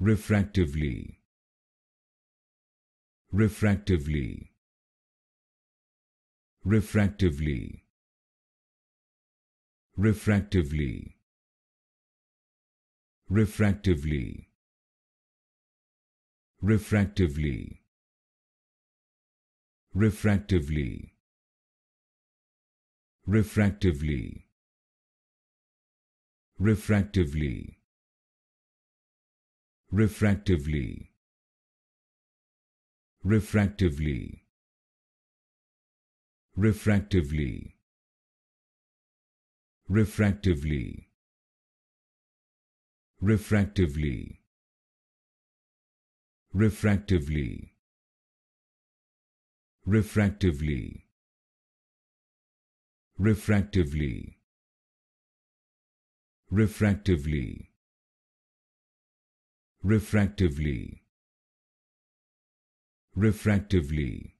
refractively refractively refractively refractively refractively refractively refractively refractively refractively refractively refractively refractively refractively refractively refractively refractively refractively refractively refractively refractively